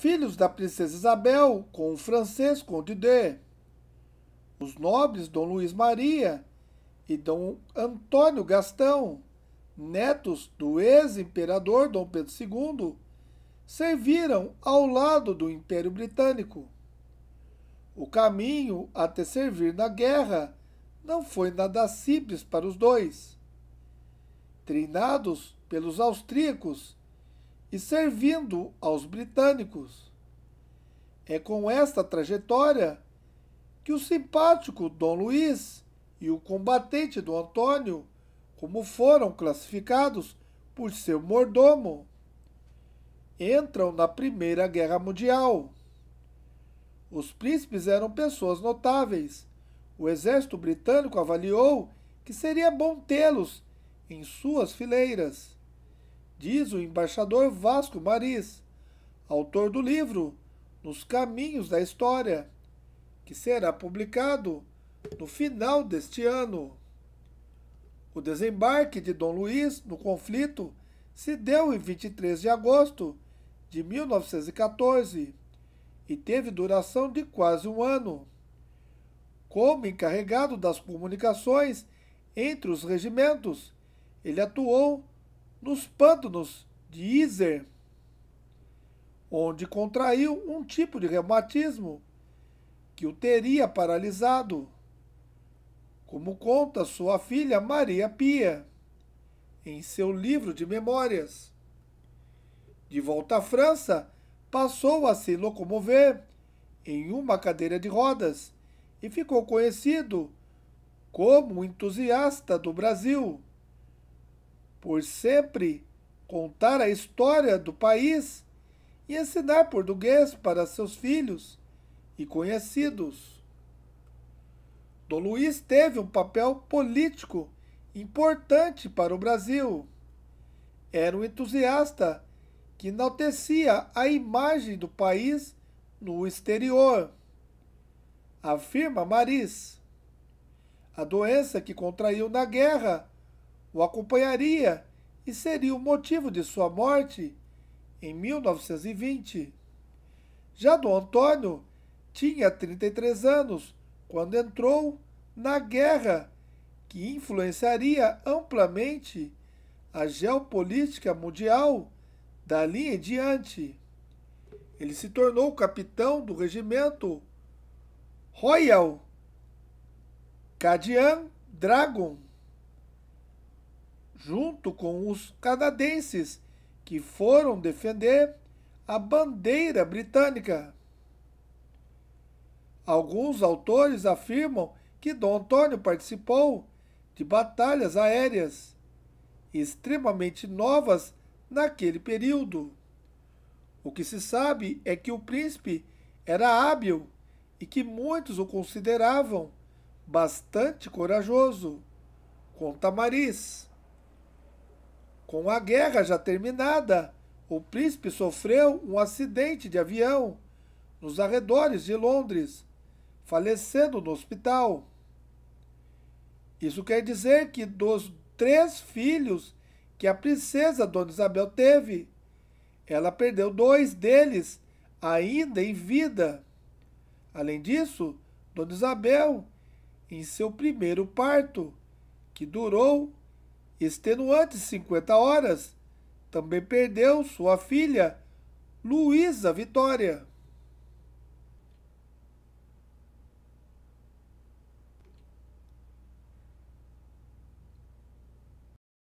filhos da princesa Isabel com o francês Conde de, os nobres Dom Luiz Maria e Dom Antônio Gastão, netos do ex-imperador Dom Pedro II, serviram ao lado do Império Britânico. O caminho até servir na guerra não foi nada simples para os dois. Treinados pelos austríacos e servindo aos britânicos. É com esta trajetória que o simpático Dom Luís e o combatente Dom Antônio, como foram classificados por seu mordomo, entram na Primeira Guerra Mundial. Os príncipes eram pessoas notáveis. O exército britânico avaliou que seria bom tê-los em suas fileiras diz o embaixador Vasco Maris, autor do livro Nos Caminhos da História, que será publicado no final deste ano. O desembarque de Dom Luís no conflito se deu em 23 de agosto de 1914 e teve duração de quase um ano. Como encarregado das comunicações entre os regimentos, ele atuou nos pântanos de Izer, onde contraiu um tipo de reumatismo que o teria paralisado, como conta sua filha Maria Pia em seu livro de memórias. De volta à França, passou a se locomover em uma cadeira de rodas e ficou conhecido como entusiasta do Brasil por sempre contar a história do país e ensinar português para seus filhos e conhecidos. Dom Luiz teve um papel político importante para o Brasil. Era um entusiasta que enaltecia a imagem do país no exterior. Afirma Maris. A doença que contraiu na guerra o acompanharia e seria o motivo de sua morte em 1920. Já Dom Antônio tinha 33 anos quando entrou na guerra que influenciaria amplamente a geopolítica mundial dali em diante. Ele se tornou capitão do regimento Royal Cadian Dragon junto com os canadenses, que foram defender a bandeira britânica. Alguns autores afirmam que Dom Antônio participou de batalhas aéreas extremamente novas naquele período. O que se sabe é que o príncipe era hábil e que muitos o consideravam bastante corajoso. Conta Maris. Com a guerra já terminada, o príncipe sofreu um acidente de avião nos arredores de Londres, falecendo no hospital. Isso quer dizer que dos três filhos que a princesa Dona Isabel teve, ela perdeu dois deles ainda em vida. Além disso, Dona Isabel, em seu primeiro parto, que durou extenuante 50 horas, também perdeu sua filha, Luísa Vitória.